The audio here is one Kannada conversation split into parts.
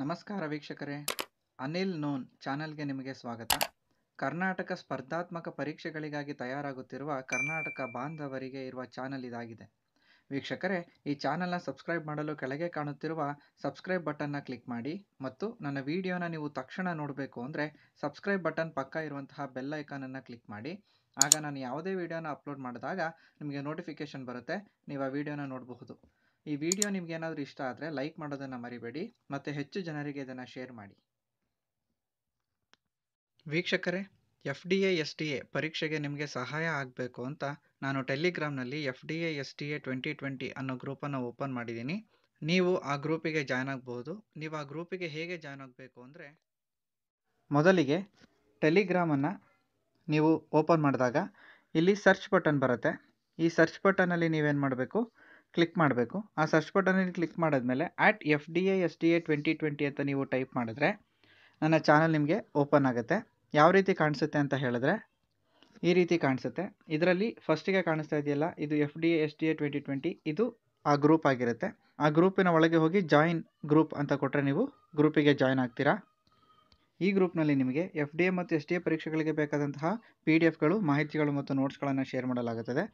ನಮಸ್ಕಾರ ವೀಕ್ಷಕರೇ ಅನಿಲ್ ನೋನ್ ಚಾನಲ್ಗೆ ನಿಮಗೆ ಸ್ವಾಗತ ಕರ್ನಾಟಕ ಸ್ಪರ್ಧಾತ್ಮಕ ಪರೀಕ್ಷೆಗಳಿಗಾಗಿ ತಯಾರಾಗುತ್ತಿರುವ ಕರ್ನಾಟಕ ಬಾಂಧವರಿಗೆ ಇರುವ ಚಾನಲ್ ಇದಾಗಿದೆ ವೀಕ್ಷಕರೇ ಈ ಚಾನಲ್ನ ಸಬ್ಸ್ಕ್ರೈಬ್ ಮಾಡಲು ಕೆಳಗೆ ಕಾಣುತ್ತಿರುವ ಸಬ್ಸ್ಕ್ರೈಬ್ ಬಟನ್ನ ಕ್ಲಿಕ್ ಮಾಡಿ ಮತ್ತು ನನ್ನ ವಿಡಿಯೋನ ನೀವು ತಕ್ಷಣ ನೋಡಬೇಕು ಅಂದರೆ ಸಬ್ಸ್ಕ್ರೈಬ್ ಬಟನ್ ಪಕ್ಕ ಇರುವಂತಹ ಬೆಲ್ ಐಕಾನನ್ನು ಕ್ಲಿಕ್ ಮಾಡಿ ಆಗ ನಾನು ಯಾವುದೇ ವಿಡಿಯೋನ ಅಪ್ಲೋಡ್ ಮಾಡಿದಾಗ ನಿಮಗೆ ನೋಟಿಫಿಕೇಷನ್ ಬರುತ್ತೆ ನೀವು ಆ ವಿಡಿಯೋನ ನೋಡಬಹುದು ಈ ವಿಡಿಯೋ ಏನಾದರೂ ಇಷ್ಟ ಆದರೆ ಲೈಕ್ ಮಾಡೋದನ್ನು ಮರಿಬೇಡಿ ಮತ್ತು ಹೆಚ್ಚು ಜನರಿಗೆ ಇದನ್ನು ಶೇರ್ ಮಾಡಿ ವೀಕ್ಷಕರೇ F D A S T A ಪರೀಕ್ಷೆಗೆ ನಿಮಗೆ ಸಹಾಯ ಆಗಬೇಕು ಅಂತ ನಾನು ಟೆಲಿಗ್ರಾಮ್ನಲ್ಲಿ F D A S T A twenty twenty ಅನ್ನೋ ಗ್ರೂಪನ್ನು ಓಪನ್ ಮಾಡಿದ್ದೀನಿ ನೀವು ಆ ಗ್ರೂಪಿಗೆ ಜಾಯ್ನ್ ಆಗಬಹುದು ನೀವು ಆ ಗ್ರೂಪಿಗೆ ಹೇಗೆ ಜಾಯ್ನ್ ಆಗಬೇಕು ಅಂದರೆ ಮೊದಲಿಗೆ ಟೆಲಿಗ್ರಾಮನ್ನು ನೀವು ಓಪನ್ ಮಾಡಿದಾಗ ಇಲ್ಲಿ ಸರ್ಚ್ ಬಟನ್ ಬರುತ್ತೆ ಈ ಸರ್ಚ್ ಬಟನಲ್ಲಿ ನೀವೇನು ಮಾಡಬೇಕು ಕ್ಲಿಕ್ ಮಾಡಬೇಕು ಆ ಸರ್ಚ್ ಬಟನಲ್ಲಿ ಕ್ಲಿಕ್ ಮಾಡಿದ್ಮೇಲೆ at F D A S D A twenty twenty ಅಂತ ನೀವು ಟೈಪ್ ಮಾಡಿದ್ರೆ ನನ್ನ ಚಾನಲ್ ನಿಮಗೆ ಓಪನ್ ಆಗುತ್ತೆ ಯಾವ ರೀತಿ ಕಾಣಿಸುತ್ತೆ ಅಂತ ಹೇಳಿದ್ರೆ ಈ ರೀತಿ ಕಾಣಿಸುತ್ತೆ ಇದರಲ್ಲಿ ಫಸ್ಟಿಗೆ ಕಾಣಿಸ್ತಾ ಇದೆಯಲ್ಲ ಇದು F D A S D A twenty twenty ಇದು ಆ ಗ್ರೂಪ್ ಆಗಿರುತ್ತೆ ಆ ಗ್ರೂಪಿನ ಒಳಗೆ ಹೋಗಿ ಜಾಯಿನ್ ಗ್ರೂಪ್ ಅಂತ ಕೊಟ್ಟರೆ ನೀವು ಗ್ರೂಪಿಗೆ ಜಾಯಿನ್ ಆಗ್ತೀರಾ ಈ ಗ್ರೂಪ್ನಲ್ಲಿ ನಿಮಗೆ ಎಫ್ ಡಿ ಎ ಮತ್ತು ಎಸ್ ಡಿ ಎ ಪರೀಕ್ಷೆಗಳಿಗೆ ಬೇಕಾದಂತಹ ಪಿ ಡಿ ಎಫ್ಗಳು ಮಾಹಿತಿಗಳು ಮತ್ತು ನೋಟ್ಸ್ಗಳನ್ನು ಶೇರ್ ಮಾಡಲಾಗುತ್ತದೆ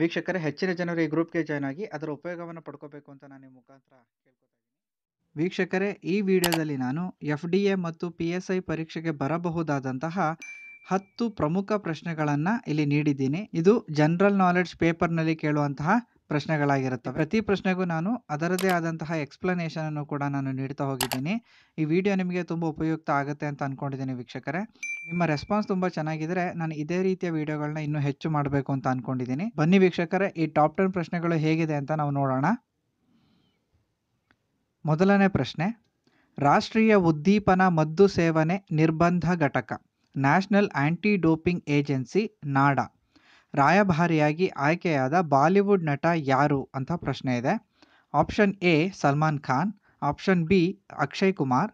ವೀಕ್ಷಕರೇ ಹೆಚ್ಚಿನ ಜನರು ಈ ಗ್ರೂಪ್ಗೆ ಜಾಯ್ನ್ ಆಗಿ ಅದರ ಉಪಯೋಗವನ್ನು ಪಡ್ಕೋಬೇಕು ಅಂತ ನಾನು ನಿಮ್ಮ ಮುಖಾಂತರ ವೀಕ್ಷಕರೇ ಈ ವಿಡಿಯೋದಲ್ಲಿ ನಾನು ಎಫ್ ಡಿ ಎ ಮತ್ತು ಪಿ ಎಸ್ ಐ ಪರೀಕ್ಷೆಗೆ ಬರಬಹುದಾದಂತಹ ಹತ್ತು ಪ್ರಮುಖ ಪ್ರಶ್ನೆಗಳನ್ನು ಇಲ್ಲಿ ನೀಡಿದ್ದೀನಿ ಇದು ಜನರಲ್ ನಾಲೆಡ್ಜ್ ಪೇಪರ್ನಲ್ಲಿ ಕೇಳುವಂತಹ ಪ್ರಶ್ನೆಗಳಾಗಿರುತ್ತವೆ ಪ್ರತಿ ಪ್ರಶ್ನೆಗೂ ನಾನು ಅದರದೇ ಆದಂತಹ ಎಕ್ಸ್ಪ್ಲನೇಷನನ್ನು ಕೂಡ ನಾನು ನೀಡ್ತಾ ಹೋಗಿದ್ದೀನಿ ಈ ವಿಡಿಯೋ ನಿಮಗೆ ತುಂಬ ಉಪಯುಕ್ತ ಆಗುತ್ತೆ ಅಂತ ಅಂದ್ಕೊಂಡಿದ್ದೀನಿ ವೀಕ್ಷಕರೇ ನಿಮ್ಮ ರೆಸ್ಪಾನ್ಸ್ ತುಂಬ ಚೆನ್ನಾಗಿದ್ರೆ ನಾನು ಇದೇ ರೀತಿಯ ವಿಡಿಯೋಗಳನ್ನ ಇನ್ನೂ ಹೆಚ್ಚು ಮಾಡಬೇಕು ಅಂತ ಅನ್ಕೊಂಡಿದ್ದೀನಿ ಬನ್ನಿ ವೀಕ್ಷಕರೇ ಈ ಟಾಪ್ ಟೆನ್ ಪ್ರಶ್ನೆಗಳು ಹೇಗಿದೆ ಅಂತ ನಾವು ನೋಡೋಣ ಮೊದಲನೇ ಪ್ರಶ್ನೆ ರಾಷ್ಟ್ರೀಯ ಉದ್ದೀಪನ ಮದ್ದು ಸೇವನೆ ನಿರ್ಬಂಧ ಘಟಕ national anti doping agency NADA ರಾಯಭಾರಿಯಾಗಿ ಆಯ್ಕೆಯಾದ ಬಾಲಿವುಡ್ ನಟ ಯಾರು ಅಂತ ಪ್ರಶ್ನೆ ಇದೆ option A Salman Khan option B Akshay Kumar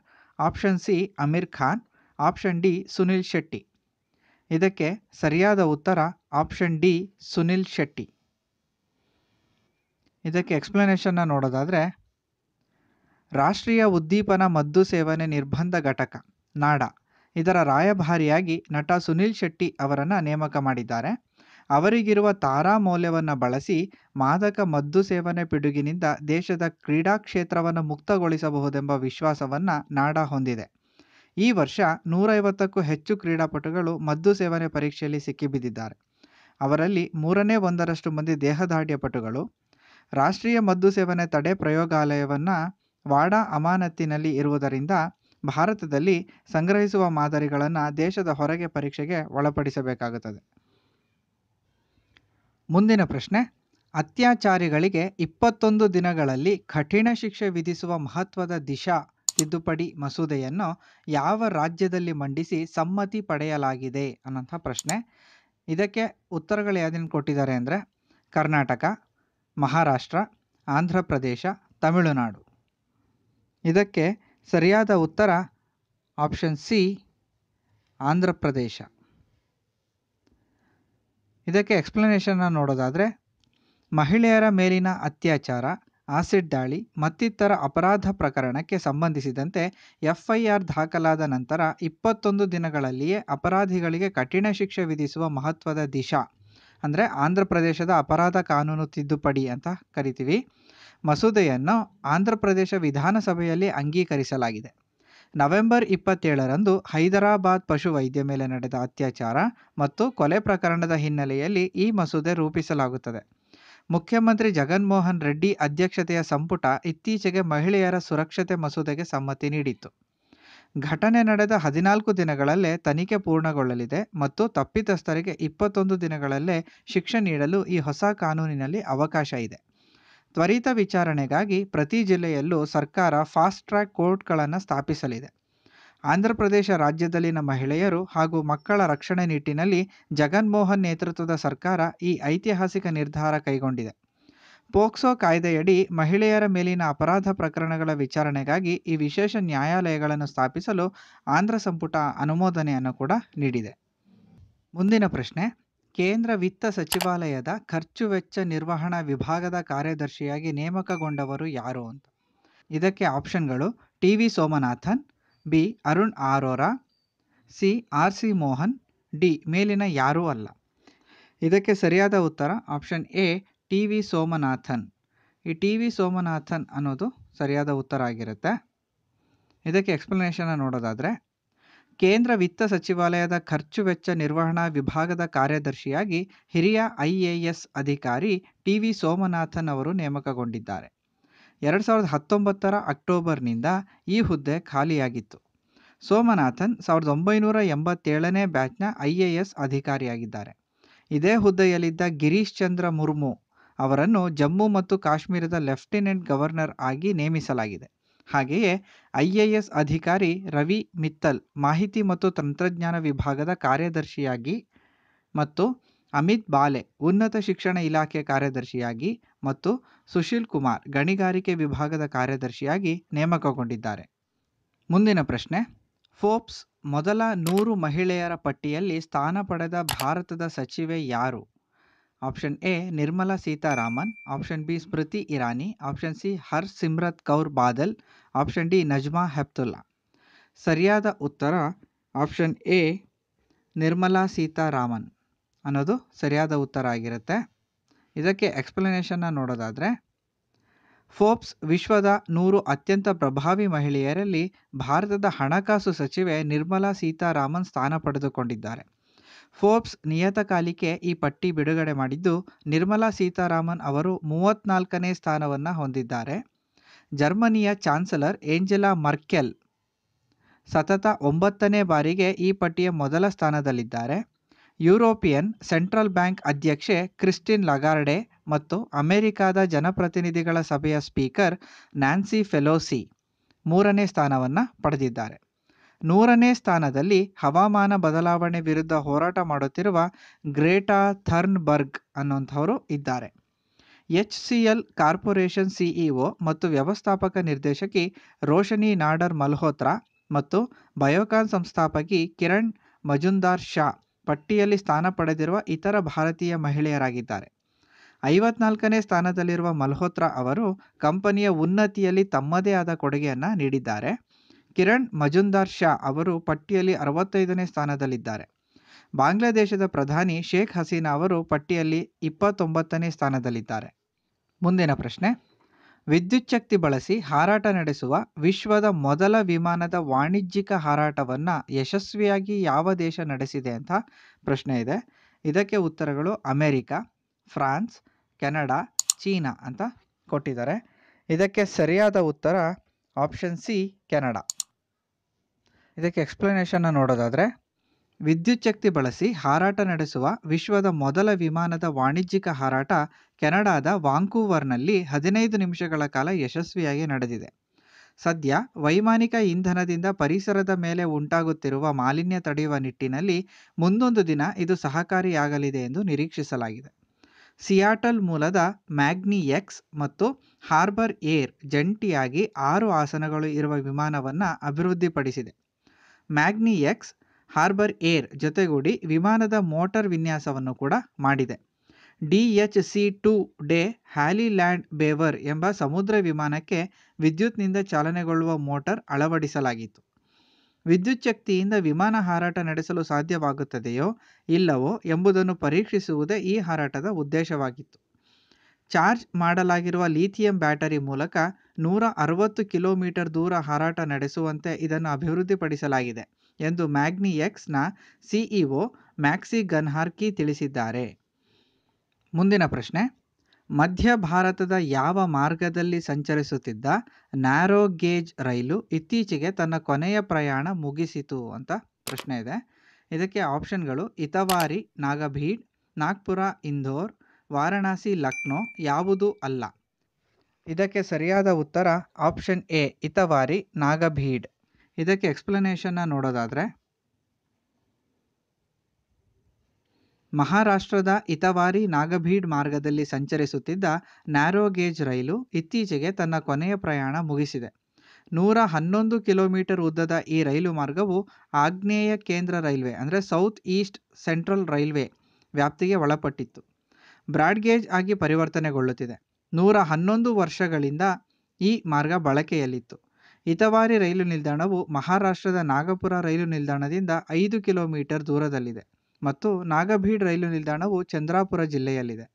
option C Aamir Khan option D Sunil Shetty ಇದಕ್ಕೆ ಸರಿಯಾದ ಉತ್ತರ ಆಪ್ಷನ್ ಡಿ ಸುನಿಲ್ ಶೆಟ್ಟಿ ಇದಕ್ಕೆ ಎಕ್ಸ್ಪ್ಲನೇಷನ್ನ ನೋಡೋದಾದರೆ ರಾಷ್ಟ್ರೀಯ ಉದ್ದೀಪನ ಮದ್ದು ಸೇವನೆ ನಿರ್ಬಂಧ ಘಟಕ ನಾಡ ಇದರ ರಾಯಭಾರಿಯಾಗಿ ನಟ ಸುನಿಲ್ ಶೆಟ್ಟಿ ಅವರನ್ನು ನೇಮಕ ಮಾಡಿದ್ದಾರೆ ಅವರಿಗಿರುವ ತಾರಾ ಮೌಲ್ಯವನ್ನು ಬಳಸಿ ಮಾದಕ ಮದ್ದು ಸೇವನೆ ಪಿಡುಗಿನಿಂದ ದೇಶದ ಕ್ರೀಡಾ ಕ್ಷೇತ್ರವನ್ನು ಮುಕ್ತಗೊಳಿಸಬಹುದೆಂಬ ವಿಶ್ವಾಸವನ್ನು ನಾಡ ಹೊಂದಿದೆ ಈ ವರ್ಷ ನೂರೈವತ್ತಕ್ಕೂ ಹೆಚ್ಚು ಕ್ರೀಡಾಪಟುಗಳು ಮದ್ದು ಸೇವನೆ ಪರೀಕ್ಷೆಯಲ್ಲಿ ಸಿಕ್ಕಿಬಿದ್ದಿದ್ದಾರೆ ಅವರಲ್ಲಿ ಮೂರನೇ ಒಂದರಷ್ಟು ಮಂದಿ ಪಟುಗಳು ರಾಷ್ಟ್ರೀಯ ಮದ್ದು ಸೇವನೆ ತಡೆ ಪ್ರಯೋಗಾಲಯವನ್ನು ವಾಡಾ ಅಮಾನತ್ತಿನಲ್ಲಿ ಇರುವುದರಿಂದ ಭಾರತದಲ್ಲಿ ಸಂಗ್ರಹಿಸುವ ಮಾದರಿಗಳನ್ನು ದೇಶದ ಹೊರಗೆ ಪರೀಕ್ಷೆಗೆ ಒಳಪಡಿಸಬೇಕಾಗುತ್ತದೆ ಮುಂದಿನ ಪ್ರಶ್ನೆ ಅತ್ಯಾಚಾರಿಗಳಿಗೆ ಇಪ್ಪತ್ತೊಂದು ದಿನಗಳಲ್ಲಿ ಕಠಿಣ ಶಿಕ್ಷೆ ವಿಧಿಸುವ ಮಹತ್ವದ ದಿಶಾ ತಿದ್ದುಪಡಿ ಮಸೂದೆಯನ್ನು ಯಾವ ರಾಜ್ಯದಲ್ಲಿ ಮಂಡಿಸಿ ಸಮ್ಮತಿ ಪಡೆಯಲಾಗಿದೆ ಅನ್ನೋಂಥ ಪ್ರಶ್ನೆ ಇದಕ್ಕೆ ಉತ್ತರಗಳು ಯಾವ್ದನ್ನು ಕೊಟ್ಟಿದ್ದಾರೆ ಅಂದರೆ ಕರ್ನಾಟಕ ಮಹಾರಾಷ್ಟ್ರ ಆಂಧ್ರ ಪ್ರದೇಶ ತಮಿಳುನಾಡು ಇದಕ್ಕೆ ಸರಿಯಾದ ಉತ್ತರ ಆಪ್ಷನ್ ಸಿ ಆಂಧ್ರ ಪ್ರದೇಶ ಇದಕ್ಕೆ ಎಕ್ಸ್ಪ್ಲನೇಷನ್ನ ನೋಡೋದಾದರೆ ಮಹಿಳೆಯರ ಮೇಲಿನ ಅತ್ಯಾಚಾರ ಆಸಿಡ್ ದಾಳಿ ಮತ್ತಿತರ ಅಪರಾಧ ಪ್ರಕರಣಕ್ಕೆ ಸಂಬಂಧಿಸಿದಂತೆ ಎಫ್ಐಆರ್ ದಾಖಲಾದ ನಂತರ ಇಪ್ಪತ್ತೊಂದು ದಿನಗಳಲ್ಲಿಯೇ ಅಪರಾಧಿಗಳಿಗೆ ಕಠಿಣ ಶಿಕ್ಷೆ ವಿಧಿಸುವ ಮಹತ್ವದ ದಿಶಾ ಅಂದರೆ ಆಂಧ್ರ ಪ್ರದೇಶದ ಅಪರಾಧ ಕಾನೂನು ತಿದ್ದುಪಡಿ ಅಂತ ಕರಿತೀವಿ ಮಸೂದೆಯನ್ನು ಆಂಧ್ರ ಪ್ರದೇಶ ವಿಧಾನಸಭೆಯಲ್ಲಿ ಅಂಗೀಕರಿಸಲಾಗಿದೆ ನವೆಂಬರ್ ಇಪ್ಪತ್ತೇಳರಂದು ಹೈದರಾಬಾದ್ ಪಶುವೈದ್ಯ ಮೇಲೆ ನಡೆದ ಅತ್ಯಾಚಾರ ಮತ್ತು ಕೊಲೆ ಪ್ರಕರಣದ ಹಿನ್ನೆಲೆಯಲ್ಲಿ ಈ ಮಸೂದೆ ರೂಪಿಸಲಾಗುತ್ತದೆ ಮುಖ್ಯಮಂತ್ರಿ ಜಗನ್ಮೋಹನ್ ರೆಡ್ಡಿ ಅಧ್ಯಕ್ಷತೆಯ ಸಂಪುಟ ಇತ್ತೀಚೆಗೆ ಮಹಿಳೆಯರ ಸುರಕ್ಷತೆ ಮಸೂದೆಗೆ ಸಮ್ಮತಿ ನೀಡಿತ್ತು. ಘಟನೆ ನಡೆದ ಹದಿನಾಲ್ಕು ದಿನಗಳಲ್ಲೇ ತನಿಖೆ ಪೂರ್ಣಗೊಳ್ಳಲಿದೆ ಮತ್ತು ತಪ್ಪಿತಸ್ಥರಿಗೆ ಇಪ್ಪತ್ತೊಂದು ದಿನಗಳಲ್ಲೇ ಶಿಕ್ಷೆ ನೀಡಲು ಈ ಹೊಸ ಕಾನೂನಿನಲ್ಲಿ ಅವಕಾಶ ಇದೆ. ತ್ವರಿತ ವಿಚಾರಣೆಗಾಗಿ ಪ್ರತಿ ಜಿಲ್ಲೆಯಲ್ಲೂ ಸರ್ಕಾರ ಫಾಸ್ಟ್ ಟ್ರ್ಯಾಕ್ ಕೋರ್ಟ್ಗಳನ್ನು ಸ್ಥಾಪಿಸಲಿದೆ. ಆಂಧ್ರ ಪ್ರದೇಶ ರಾಜ್ಯದಲ್ಲಿನ ಮಹಿಳೆಯರು ಹಾಗೂ ಮಕ್ಕಳ ರಕ್ಷಣೆ ನಿಟ್ಟಿನಲ್ಲಿ ಜಗನ್ಮೋಹನ್ ನೇತೃತ್ವದ ಸರ್ಕಾರ ಈ ಐತಿಹಾಸಿಕ ನಿರ್ಧಾರ ಕೈಗೊಂಡಿದೆ. ಪೋಕ್ಸೋ ಕಾಯ್ದೆಯಡಿ ಮಹಿಳೆಯರ ಮೇಲಿನ ಅಪರಾಧ ಪ್ರಕರಣಗಳ ವಿಚಾರಣೆಗಾಗಿ ಈ ವಿಶೇಷ ನ್ಯಾಯಾಲಯಗಳನ್ನು ಸ್ಥಾಪಿಸಲು ಆಂಧ್ರ ಸಂಪುಟ ಅನುಮೋದನೆಯನ್ನು ಕೂಡ ನೀಡಿದೆ. ಮುಂದಿನ ಪ್ರಶ್ನೆ. ಕೇಂದ್ರ ವಿತ್ತ ಸಚಿವಾಲಯದ ಖರ್ಚು ವೆಚ್ಚ ನಿರ್ವಹಣಾ ವಿಭಾಗದ ಕಾರ್ಯದರ್ಶಿಯಾಗಿ ನೇಮಕಗೊಂಡವರು ಯಾರು ಅಂತ. ಇದಕ್ಕೆ ಆಪ್ಷನ್ಗಳು T. V. Somanathan, B Arun Arora C R C Mohan D ಮೇಲಿನ ಯಾರೂ ಅಲ್ಲ ಇದಕ್ಕೆ ಸರಿಯಾದ ಉತ್ತರ option A T V Somanathan ಈ ಟಿ ವಿ ಸೋಮನಾಥನ್ ಅನ್ನೋದು ಸರಿಯಾದ ಉತ್ತರ ಆಗಿರುತ್ತೆ ಇದಕ್ಕೆ ಎಕ್ಸ್ಪ್ಲನೇಷನ್ ನೋಡೋದಾದರೆ ಕೇಂದ್ರ ವಿತ್ತ ಸಚಿವಾಲಯದ ಖರ್ಚು ವೆಚ್ಚ ನಿರ್ವಹಣಾ ವಿಭಾಗದ ಕಾರ್ಯದರ್ಶಿಯಾಗಿ ಹಿರಿಯ ಐ ಎ ಎಸ್ ಅಧಿಕಾರಿ ಟಿ ವಿ ಸೋಮನಾಥನ್ ಅವರು ನೇಮಕಗೊಂಡಿದ್ದಾರೆ ಎರಡು ಸಾವಿರದ ಹತ್ತೊಂಬತ್ತರ ಅಕ್ಟೋಬರ್ನಿಂದ ಈ ಹುದ್ದೆ ಖಾಲಿಯಾಗಿತ್ತು ಸೋಮನಾಥನ್ ಸಾವಿರದ ಒಂಬೈನೂರ ಎಂಬತ್ತೇಳನೇ ಬ್ಯಾಚ್ನ ಐ ಎ ಎಸ್ ಅಧಿಕಾರಿಯಾಗಿದ್ದಾರೆ ಇದೇ ಹುದ್ದೆಯಲ್ಲಿದ್ದ ಗಿರೀಶ್ ಚಂದ್ರ ಮುರ್ಮು ಅವರನ್ನು ಜಮ್ಮು ಮತ್ತು ಕಾಶ್ಮೀರದ ಲೆಫ್ಟಿನೆಂಟ್ ಗವರ್ನರ್ ಆಗಿ ನೇಮಿಸಲಾಗಿದೆ ಹಾಗೆಯೇ ಐ ಎ ಎಸ್ ಅಧಿಕಾರಿ ರವಿ ಮಿತ್ತಲ್ ಮಾಹಿತಿ ಮತ್ತು ತಂತ್ರಜ್ಞಾನ ವಿಭಾಗದ ಕಾರ್ಯದರ್ಶಿಯಾಗಿ ಮತ್ತು ಅಮಿತ್ ಬಾಲೆ ಉನ್ನತ ಶಿಕ್ಷಣ ಇಲಾಖೆ ಕಾರ್ಯದರ್ಶಿಯಾಗಿ ಮತ್ತು ಸುಶೀಲ್ ಕುಮಾರ್ ಗಣಿಗಾರಿಕೆ ವಿಭಾಗದ ಕಾರ್ಯದರ್ಶಿಯಾಗಿ ನೇಮಕಗೊಂಡಿದ್ದಾರೆ ಮುಂದಿನ ಪ್ರಶ್ನೆ ಫೋಪ್ಸ್ ಮೊದಲ ನೂರು ಮಹಿಳೆಯರ ಪಟ್ಟಿಯಲ್ಲಿ ಸ್ಥಾನ ಪಡೆದ ಭಾರತದ ಸಚಿವೆ ಯಾರು option A Nirmala Sitharaman option B Smriti Irani option C Har Simrat Kaur Badal option D Najma Heptulla ಸರಿಯಾದ ಉತ್ತರ ಆಪ್ಷನ್ ಎ ನಿರ್ಮಲಾ ಸೀತಾರಾಮನ್ ಅನ್ನೋದು ಸರಿಯಾದ ಉತ್ತರ ಆಗಿರುತ್ತೆ ಇದಕ್ಕೆ ಎಕ್ಸ್ಪ್ಲನೇಷನ್ನ ನೋಡೋದಾದರೆ ಫೋಪ್ಸ್ ವಿಶ್ವದ ನೂರು ಅತ್ಯಂತ ಪ್ರಭಾವಿ ಮಹಿಳೆಯರಲ್ಲಿ ಭಾರತದ ಹಣಕಾಸು ಸಚಿವೆ ನಿರ್ಮಲಾ ಸೀತಾರಾಮನ್ ಸ್ಥಾನ ಪಡೆದುಕೊಂಡಿದ್ದಾರೆ ಫೋಪ್ಸ್ ನಿಯತಕಾಲಿಕೆ ಈ ಪಟ್ಟಿ ಬಿಡುಗಡೆ ಮಾಡಿದ್ದು ನಿರ್ಮಲಾ ಸೀತಾರಾಮನ್ ಅವರು ಮೂವತ್ತ್ನಾಲ್ಕನೇ ಸ್ಥಾನವನ್ನು ಹೊಂದಿದ್ದಾರೆ ಜರ್ಮನಿಯ ಚಾನ್ಸಲರ್ ಏಂಜೆಲಾ ಮರ್ಕೆಲ್ ಸತತ ಒಂಬತ್ತನೇ ಬಾರಿಗೆ ಈ ಪಟ್ಟಿಯ ಮೊದಲ ಸ್ಥಾನದಲ್ಲಿದ್ದಾರೆ ಯುರೋಪಿಯನ್ ಸೆಂಟ್ರಲ್ ಬ್ಯಾಂಕ್ ಅಧ್ಯಕ್ಷೆ ಕ್ರಿಸ್ಟಿನ್ ಲಗಾರ್ಡೆ ಮತ್ತು ಅಮೆರಿಕಾದ ಜನಪ್ರತಿನಿಧಿಗಳ ಸಭೆಯ ಸ್ಪೀಕರ್ ನ್ಯಾನ್ಸಿ ಫೆಲೋಸಿ ಮೂರನೇ ಸ್ಥಾನವನ್ನು ಪಡೆದಿದ್ದಾರೆ ನೂರನೇ ಸ್ಥಾನದಲ್ಲಿ ಹವಾಮಾನ ಬದಲಾವಣೆ ವಿರುದ್ಧ ಹೋರಾಟ ಮಾಡುತ್ತಿರುವ ಗ್ರೇಟಾ ಥರ್ನ್ಬರ್ಗ್ ಅನ್ನೋಂಥವರು ಇದ್ದಾರೆ H C L corporation CEO ಮತ್ತು ವ್ಯವಸ್ಥಾಪಕ ನಿರ್ದೇಶಕಿ ರೋಷನಿ ನಾಡರ್ ಮಲ್ಹೋತ್ರಾ ಮತ್ತು ಬಯೋಕಾನ್ ಸಂಸ್ಥಾಪಕಿ ಕಿರಣ್ ಮಜುಂದಾರ್ ಶಾ ಪಟ್ಟಿಯಲ್ಲಿ ಸ್ಥಾನ ಪಡೆದಿರುವ ಇತರ ಭಾರತೀಯ ಮಹಿಳೆಯರಾಗಿದ್ದಾರೆ ಐವತ್ನಾಲ್ಕನೇ ಸ್ಥಾನದಲ್ಲಿರುವ ಮಲ್ಹೋತ್ರಾ ಅವರು ಕಂಪನಿಯ ಉನ್ನತಿಯಲ್ಲಿ ತಮ್ಮದೇ ಆದ ಕೊಡುಗೆಯನ್ನು ನೀಡಿದ್ದಾರೆ ಕಿರಣ್ ಮಜುಂದಾರ್ ಶಾ ಅವರು ಪಟ್ಟಿಯಲ್ಲಿ ಅರವತ್ತೈದನೇ ಸ್ಥಾನದಲ್ಲಿದ್ದಾರೆ ಬಾಂಗ್ಲಾದೇಶದ ಪ್ರಧಾನಿ ಶೇಖ್ ಹಸೀನಾ ಅವರು ಪಟ್ಟಿಯಲ್ಲಿ ಇಪ್ಪತ್ತೊಂಬತ್ತನೇ ಸ್ಥಾನದಲ್ಲಿದ್ದಾರೆ ಮುಂದಿನ ಪ್ರಶ್ನೆ ವಿದ್ಯುಚ್ಛಕ್ತಿ ಬಳಸಿ ಹಾರಾಟ ನಡೆಸುವ ವಿಶ್ವದ ಮೊದಲ ವಿಮಾನದ ವಾಣಿಜ್ಯಿಕ ಹಾರಾಟವನ್ನು ಯಶಸ್ವಿಯಾಗಿ ಯಾವ ದೇಶ ನಡೆಸಿದೆ ಅಂತ ಪ್ರಶ್ನೆ ಇದೆ ಇದಕ್ಕೆ ಉತ್ತರಗಳು ಅಮೇರಿಕಾ ಫ್ರಾನ್ಸ್ ಕೆನಡಾ ಚೀನಾ ಅಂತ ಕೊಟ್ಟಿದ್ದಾರೆ ಇದಕ್ಕೆ ಸರಿಯಾದ ಉತ್ತರ ಆಪ್ಷನ್ ಸಿ ಕೆನಡಾ ಇದಕ್ಕೆ ಎಕ್ಸ್ಪ್ಲನೇಷನ್ನ ನೋಡೋದಾದರೆ ವಿದ್ಯುಚ್ಛಕ್ತಿ ಬಳಸಿ ಹಾರಾಟ ನಡೆಸುವ ವಿಶ್ವದ ಮೊದಲ ವಿಮಾನದ ವಾಣಿಜ್ಯಿಕ ಹಾರಾಟ ಕೆನಡಾದ ವಾಂಕೂವರ್ನಲ್ಲಿ ಹದಿನೈದು ನಿಮಿಷಗಳ ಕಾಲ ಯಶಸ್ವಿಯಾಗಿ ನಡೆದಿದೆ ಸದ್ಯ ವೈಮಾನಿಕ ಇಂಧನದಿಂದ ಪರಿಸರದ ಮೇಲೆ ಉಂಟಾಗುತ್ತಿರುವ ಮಾಲಿನ್ಯ ತಡೆಯುವ ನಿಟ್ಟಿನಲ್ಲಿ ಮುಂದೊಂದು ದಿನ ಇದು ಸಹಕಾರಿಯಾಗಲಿದೆ ಎಂದು ನಿರೀಕ್ಷಿಸಲಾಗಿದೆ ಸಿಯಾಟಲ್ ಮೂಲದ ಮ್ಯಾಗ್ನಿ ಎಕ್ಸ್ ಮತ್ತು ಹಾರ್ಬರ್ ಏರ್ ಜಂಟಿಯಾಗಿ ಆರು ಆಸನಗಳು ಇರುವ ವಿಮಾನವನ್ನು ಅಭಿವೃದ್ಧಿಪಡಿಸಿದೆ ಮ್ಯಾಗ್ನಿ ಎಕ್ಸ್ ಹಾರ್ಬರ್ ಏರ್ ಜೊತೆಗೂಡಿ ವಿಮಾನದ ಮೋಟಾರ್ ವಿನ್ಯಾಸವನ್ನು ಕೂಡ ಮಾಡಿದೆ D H C two de Havilland Beaver ಎಂಬ ಸಮುದ್ರ ವಿಮಾನಕ್ಕೆ ವಿದ್ಯುತ್ನಿಂದ ಚಾಲನೆಗೊಳ್ಳುವ ಮೋಟಾರ್ ಅಳವಡಿಸಲಾಗಿತ್ತು ವಿದ್ಯುಚ್ಛಕ್ತಿಯಿಂದ ವಿಮಾನ ಹಾರಾಟ ನಡೆಸಲು ಸಾಧ್ಯವಾಗುತ್ತದೆಯೋ ಇಲ್ಲವೋ ಎಂಬುದನ್ನು ಪರೀಕ್ಷಿಸುವುದೇ ಈ ಹಾರಾಟದ ಉದ್ದೇಶವಾಗಿತ್ತು ಚಾರ್ಜ್ ಮಾಡಲಾಗಿರುವ ಲಿಥಿಯಂ ಬ್ಯಾಟರಿ ಮೂಲಕ ನೂರ ಅರವತ್ತು ಕಿಲೋಮೀಟರ್ ದೂರ ಹಾರಾಟ ನಡೆಸುವಂತೆ ಇದನ್ನು ಅಭಿವೃದ್ಧಿಪಡಿಸಲಾಗಿದೆ ಎಂದು ಮ್ಯಾಗ್ನಿ ನ ಸಿಇಒ ಮ್ಯಾಕ್ಸಿ ಗನ್ಹಾರ್ಕಿ ತಿಳಿಸಿದ್ದಾರೆ ಮುಂದಿನ ಪ್ರಶ್ನೆ ಮಧ್ಯ ಭಾರತದ ಯಾವ ಮಾರ್ಗದಲ್ಲಿ ಸಂಚರಿಸುತ್ತಿದ್ದ ನ್ಯಾರೋ ಗೇಜ್ ರೈಲು ಇತ್ತೀಚೆಗೆ ತನ್ನ ಕೊನೆಯ ಪ್ರಯಾಣ ಮುಗಿಸಿತು ಅಂತ ಪ್ರಶ್ನೆ ಇದೆ ಇದಕ್ಕೆ ಆಪ್ಷನ್ಗಳು ಇತವಾರಿ ನಾಗಭೀಡ್ ನಾಗ್ಪುರ ಇಂದೋರ್ ವಾರಣಾಸಿ ಲಕ್ನೋ ಯಾವುದೂ ಅಲ್ಲ ಇದಕ್ಕೆ ಸರಿಯಾದ ಉತ್ತರ ಆಪ್ಷನ್ ಎ ಇತವಾರಿ ನಾಗಭೀಡ್ ಇದಕ್ಕೆ ಎಕ್ಸ್ಪ್ಲನೇಷನ್ನ ನೋಡೋದಾದರೆ ಮಹಾರಾಷ್ಟ್ರದ ಇತವಾರಿ ನಾಗಭೀಡ್ ಮಾರ್ಗದಲ್ಲಿ ಸಂಚರಿಸುತ್ತಿದ್ದ ನ್ಯಾರೋಗೇಜ್ ಗೇಜ್ ರೈಲು ಇತ್ತೀಚೆಗೆ ತನ್ನ ಕೊನೆಯ ಪ್ರಯಾಣ ಮುಗಿಸಿದೆ ನೂರ ಹನ್ನೊಂದು ಕಿಲೋಮೀಟರ್ ಉದ್ದದ ಈ ರೈಲು ಮಾರ್ಗವು ಆಗ್ನೇಯ ಕೇಂದ್ರ ರೈಲ್ವೆ ಅಂದರೆ ಸೌತ್ ಈಸ್ಟ್ ಸೆಂಟ್ರಲ್ ರೈಲ್ವೆ ವ್ಯಾಪ್ತಿಗೆ ಒಳಪಟ್ಟಿತ್ತು ಬ್ರಾಡ್ಗೇಜ್ ಆಗಿ ಪರಿವರ್ತನೆಗೊಳ್ಳುತ್ತಿದೆ ನೂರ ಹನ್ನೊಂದು ವರ್ಷಗಳಿಂದ ಈ ಮಾರ್ಗ ಬಳಕೆಯಲ್ಲಿತ್ತು ಇತವಾರಿ ರೈಲು ನಿಲ್ದಾಣವು ಮಹಾರಾಷ್ಟ್ರದ ನಾಗಪುರ ರೈಲು ನಿಲ್ದಾಣದಿಂದ ಐದು ಕಿಲೋಮೀಟರ್ ದೂರದಲ್ಲಿದೆ ಮತ್ತು ನಾಗಭೀಡ್ ರೈಲು ನಿಲ್ದಾಣವು ಚಂದ್ರಾಪುರ ಜಿಲ್ಲೆಯಲ್ಲಿದೆ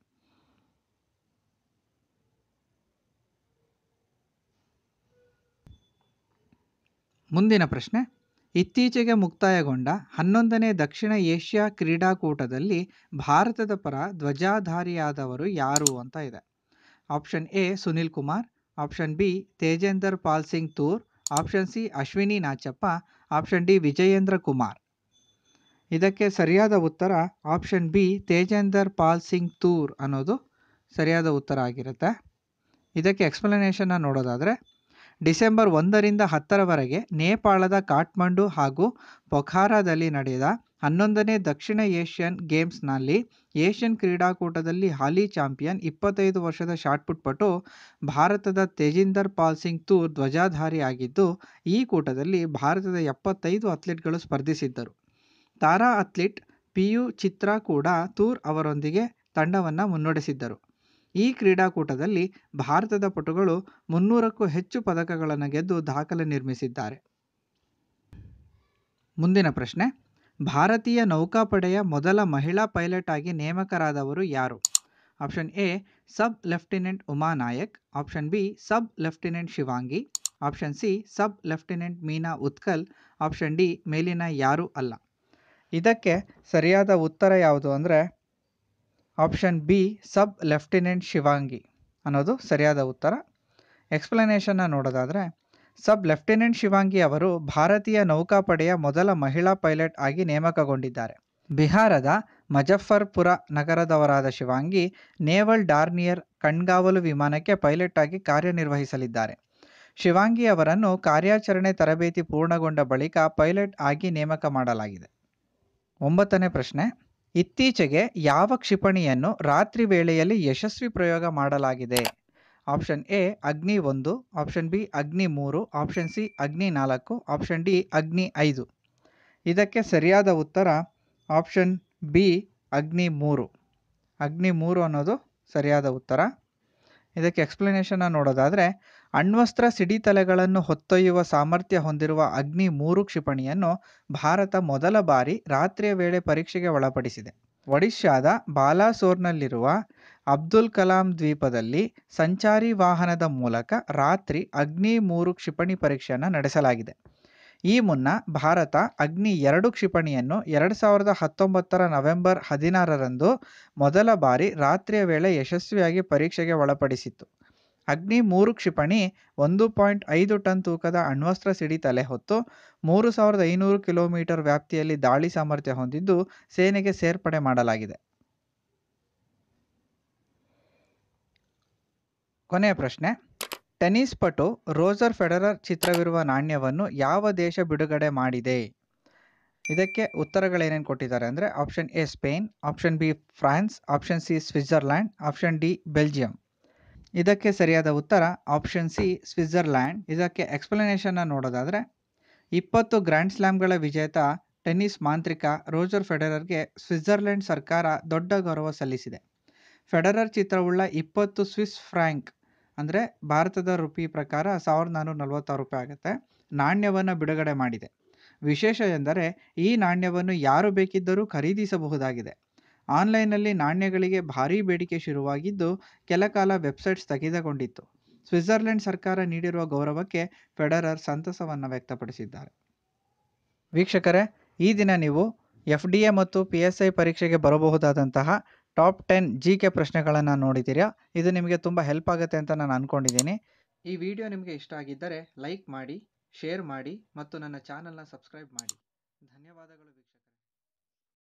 ಮುಂದಿನ ಪ್ರಶ್ನೆ ಇತ್ತೀಚೆಗೆ ಮುಕ್ತಾಯಗೊಂಡ ಹನ್ನೊಂದನೇ ದಕ್ಷಿಣ ಏಷ್ಯಾ ಕ್ರೀಡಾಕೂಟದಲ್ಲಿ ಭಾರತದ ಪರ ಧ್ವಜಾಧಾರಿಯಾದವರು ಯಾರು ಅಂತ ಇದೆ option A Sunil Kumar option B Tajinder Pal Singh Toor option C Ashwini Nachappa option D Vijayendra Kumar ಇದಕ್ಕೆ ಸರಿಯಾದ ಉತ್ತರ ಆಪ್ಷನ್ ಬಿ ತೇಜೇಂದರ್ ಪಾಲ್ ಸಿಂಗ್ ತೂರ್ ಅನ್ನೋದು ಸರಿಯಾದ ಉತ್ತರ ಆಗಿರುತ್ತೆ ಇದಕ್ಕೆ ಎಕ್ಸ್ಪ್ಲನೇಷನ್ನ ನೋಡೋದಾದರೆ ಡಿಸೆಂಬರ್ ಒಂದರಿಂದ ಹತ್ತರವರೆಗೆ ನೇಪಾಳದ ಕಾಠ್ಮಂಡು ಹಾಗೂ ಪೊಖಾರಾದಲ್ಲಿ ನಡೆದ ಹನ್ನೊಂದನೇ ದಕ್ಷಿಣ ಏಷ್ಯನ್ ಗೇಮ್ಸ್ನಲ್ಲಿ ಏಷ್ಯನ್ ಕ್ರೀಡಾಕೂಟದಲ್ಲಿ ಹಾಲಿ ಚಾಂಪಿಯನ್ ಇಪ್ಪತ್ತೈದು ವರ್ಷದ ಶಾಟ್ಪುಟ್ ಪಟು ಭಾರತದ ತೇಜಿಂದರ್ ಪಾಲ್ ಸಿಂಗ್ ತೂರ್ ಧ್ವಜಾಧಾರಿಯಾಗಿದ್ದು ಈ ಕೂಟದಲ್ಲಿ ಭಾರತದ ಎಪ್ಪತ್ತೈದು ಅಥ್ಲೀಟ್ಗಳು ಸ್ಪರ್ಧಿಸಿದ್ದರು ತಾರಾ ಅಥ್ಲೀಟ್ ಪಿ ಯು ಚಿತ್ರಾ ಕೂಡ ತೂರ್ ಅವರೊಂದಿಗೆ ತಂಡವನ್ನು ಮುನ್ನಡೆಸಿದ್ದರು ಈ ಕ್ರೀಡಾಕೂಟದಲ್ಲಿ ಭಾರತದ ಪಟುಗಳು ಮುನ್ನೂರಕ್ಕೂ ಹೆಚ್ಚು ಪದಕಗಳನ್ನು ಗೆದ್ದು ದಾಖಲೆ ನಿರ್ಮಿಸಿದ್ದಾರೆ ಮುಂದಿನ ಪ್ರಶ್ನೆ ಭಾರತೀಯ ನೌಕಾಪಡೆಯ ಮೊದಲ ಮಹಿಳಾ ಪೈಲಟ್ ಆಗಿ ನೇಮಕರಾದವರು ಯಾರು option A sub lieutenant Uma Nayak option B sub lieutenant Shivangi option C sub lieutenant Meena Utkal option D ಮೇಲಿನ ಯಾರೂ ಅಲ್ಲ ಇದಕ್ಕೆ ಸರಿಯಾದ ಉತ್ತರ ಯಾವುದು ಅಂದರೆ option B sub lieutenant Shivangi ಅನ್ನೋದು ಸರಿಯಾದ ಉತ್ತರ ಎಕ್ಸ್ಪ್ಲನೇಷನ್ನ ನೋಡೋದಾದರೆ ಸಬ್ ಲೆಫ್ಟಿನೆಂಟ್ ಶಿವಾಂಗಿ ಅವರು ಭಾರತೀಯ ನೌಕಾಪಡೆಯ ಮೊದಲ ಮಹಿಳಾ ಪೈಲಟ್ ಆಗಿ ನೇಮಕಗೊಂಡಿದ್ದಾರೆ ಬಿಹಾರದ ಮಜಫರ್ಪುರ ನಗರದವರಾದ ಶಿವಾಂಗಿ ನೇವಲ್ ಡಾರ್ನಿಯರ್ ಕಣ್ಗಾವಲು ವಿಮಾನಕ್ಕೆ ಪೈಲಟ್ ಆಗಿ ಕಾರ್ಯನಿರ್ವಹಿಸಲಿದ್ದಾರೆ ಶಿವಾಂಗಿ ಅವರನ್ನು ಕಾರ್ಯಾಚರಣೆ ತರಬೇತಿ ಪೂರ್ಣಗೊಂಡ ಬಳಿಕ ಪೈಲಟ್ ಆಗಿ ನೇಮಕ ಮಾಡಲಾಗಿದೆ ಒಂಬತ್ತನೇ ಪ್ರಶ್ನೆ ಇತ್ತೀಚೆಗೆ ಯಾವ ಕ್ಷಿಪಣಿಯನ್ನು ರಾತ್ರಿ ವೇಳೆಯಲ್ಲಿ ಯಶಸ್ವಿ ಪ್ರಯೋಗ ಮಾಡಲಾಗಿದೆ ಆಪ್ಷನ್ ಎ ಅಗ್ನಿ ಒಂದು ಆಪ್ಷನ್ ಬಿ ಅಗ್ನಿ ಮೂರು ಆಪ್ಷನ್ ಸಿ ಅಗ್ನಿ ನಾಲ್ಕು ಆಪ್ಷನ್ ಡಿ ಅಗ್ನಿ ಐದು ಇದಕ್ಕೆ ಸರಿಯಾದ ಉತ್ತರ ಆಪ್ಷನ್ ಬಿ ಅಗ್ನಿ ಮೂರು ಅಗ್ನಿ ಮೂರು ಅನ್ನೋದು ಸರಿಯಾದ ಉತ್ತರ ಇದಕ್ಕೆ ಎಕ್ಸ್ಪ್ಲನೇಷನ್ನ ನೋಡೋದಾದರೆ ಅಣ್ವಸ್ತ್ರ ಸಿಡಿತಲೆಗಳನ್ನು ಹೊತ್ತೊಯ್ಯುವ ಸಾಮರ್ಥ್ಯ ಹೊಂದಿರುವ ಅಗ್ನಿ ಮೂರು ಕ್ಷಿಪಣಿಯನ್ನು ಭಾರತ ಮೊದಲ ಬಾರಿ ರಾತ್ರಿಯ ವೇಳೆ ಪರೀಕ್ಷೆಗೆ ಒಳಪಡಿಸಿದೆ. ಒಡಿಶಾದ ಬಾಲಾಸೋರ್ನಲ್ಲಿರುವ ಅಬ್ದುಲ್ ಕಲಾಂ ದ್ವೀಪದಲ್ಲಿ ಸಂಚಾರಿ ವಾಹನದ ಮೂಲಕ ರಾತ್ರಿ ಅಗ್ನಿ ಮೂರು ಕ್ಷಿಪಣಿ ಪರೀಕ್ಷೆಯನ್ನು ನಡೆಸಲಾಗಿದೆ. ಈ ಮುನ್ನ ಭಾರತ ಅಗ್ನಿ ಎರಡು ಕ್ಷಿಪಣಿಯನ್ನು ಎರಡು ಸಾವಿರದ ಹತ್ತೊಂಬತ್ತರ ನವೆಂಬರ್ ಹದಿನಾರರಂದು ಮೊದಲ ಬಾರಿ ರಾತ್ರಿಯ ವೇಳೆ ಯಶಸ್ವಿಯಾಗಿ ಪರೀಕ್ಷೆಗೆ ಒಳಪಡಿಸಿತ್ತು. ಅಗ್ನಿ ಮೂರು ಕ್ಷಿಪಣಿ ಒಂದು ಪಾಯಿಂಟ್ ಐದು ಟನ್ ತೂಕದ ಅಣ್ವಸ್ತ್ರ ತಲೆ ಹೊತ್ತು ಮೂರು ಸಾವಿರದ ಐನೂರು ಕಿಲೋಮೀಟರ್ ವ್ಯಾಪ್ತಿಯಲ್ಲಿ ದಾಳಿ ಸಾಮರ್ಥ್ಯ ಹೊಂದಿದ್ದು ಸೇನೆಗೆ ಸೇರ್ಪಡೆ ಮಾಡಲಾಗಿದೆ ಕೊನೆಯ ಪ್ರಶ್ನೆ ಟೆನಿಸ್ ಪಟು ರೋಜರ್ ಫೆಡರರ್ ಚಿತ್ರವಿರುವ ನಾಣ್ಯವನ್ನು ಯಾವ ದೇಶ ಬಿಡುಗಡೆ ಮಾಡಿದೆ ಇದಕ್ಕೆ ಉತ್ತರಗಳೇನೇನು ಕೊಟ್ಟಿದ್ದಾರೆ ಅಂದರೆ option A Spain option B France option C Switzerland option D Belgium ಇದಕ್ಕೆ ಸರಿಯಾದ ಉತ್ತರ ಆಪ್ಷನ್ ಸಿ ಸ್ವಿಟ್ಜರ್ಲ್ಯಾಂಡ್ ಇದಕ್ಕೆ ಎಕ್ಸ್ಪ್ಲನೇಷನ್ನ ನೋಡೋದಾದರೆ ಇಪ್ಪತ್ತು ಗ್ರ್ಯಾಂಡ್ ಸ್ಲ್ಯಾಮ್ಗಳ ವಿಜೇತ ಟೆನ್ನಿಸ್ ಮಾಂತ್ರಿಕ ರೋಜರ್ ಫೆಡರರ್ಗೆ ಸ್ವಿಟ್ಜರ್ಲೆಂಡ್ ಸರ್ಕಾರ ದೊಡ್ಡ ಗೌರವ ಸಲ್ಲಿಸಿದೆ ಫೆಡರರ್ ಚಿತ್ರವುಳ್ಳ ಇಪ್ಪತ್ತು ಸ್ವಿಸ್ ಫ್ರ್ಯಾಂಕ್ ಅಂದರೆ ಭಾರತದ ರುಪಿ ಪ್ರಕಾರ ಸಾವಿರದ ನಾನ್ನೂರ ನಲವತ್ತಾರು ರೂಪಾಯಿ ಆಗುತ್ತೆ ನಾಣ್ಯವನ್ನು ಬಿಡುಗಡೆ ಮಾಡಿದೆ ವಿಶೇಷ ಎಂದರೆ ಈ ನಾಣ್ಯವನ್ನು ಯಾರು ಬೇಕಿದ್ದರೂ ಖರೀದಿಸಬಹುದಾಗಿದೆ ಆನ್ಲೈನ್ನಲ್ಲಿ ನಾಣ್ಯಗಳಿಗೆ ಭಾರೀ ಬೇಡಿಕೆ ಶುರುವಾಗಿದ್ದು ಕೆಲಕಾಲ ವೆಬ್ಸೈಟ್ ಸ್ಥಗಿತಗೊಂಡಿತ್ತು ಸ್ವಿಟ್ಜರ್ಲೆಂಡ್ ಸರ್ಕಾರ ನೀಡಿರುವ ಗೌರವಕ್ಕೆ ಫೆಡರರ್ ಸಂತಸವನ್ನು ವ್ಯಕ್ತಪಡಿಸಿದ್ದಾರೆ ವೀಕ್ಷಕರೇ ಈ ದಿನ ನೀವು ಎಫ್ ಡಿ ಎ ಮತ್ತು ಪಿ ಎಸ್ ಐ ಪರೀಕ್ಷೆಗೆ ಬರಬಹುದಾದಂತಹ ಟಾಪ್ ಟೆನ್ ಜಿ ಕೆ ಪ್ರಶ್ನೆಗಳನ್ನು ನೋಡಿದ್ದೀರಾ ಇದು ನಿಮಗೆ ತುಂಬ ಹೆಲ್ಪ್ ಆಗುತ್ತೆ ಅಂತ ನಾನು ಅಂದ್ಕೊಂಡಿದ್ದೀನಿ ಈ ವಿಡಿಯೋ ನಿಮಗೆ ಇಷ್ಟ ಆಗಿದ್ದರೆ ಲೈಕ್ ಮಾಡಿ ಶೇರ್ ಮಾಡಿ ಮತ್ತು ನನ್ನ ಚಾನಲ್ನ ಸಬ್ಸ್ಕ್ರೈಬ್ ಮಾಡಿ ಧನ್ಯವಾದಗಳು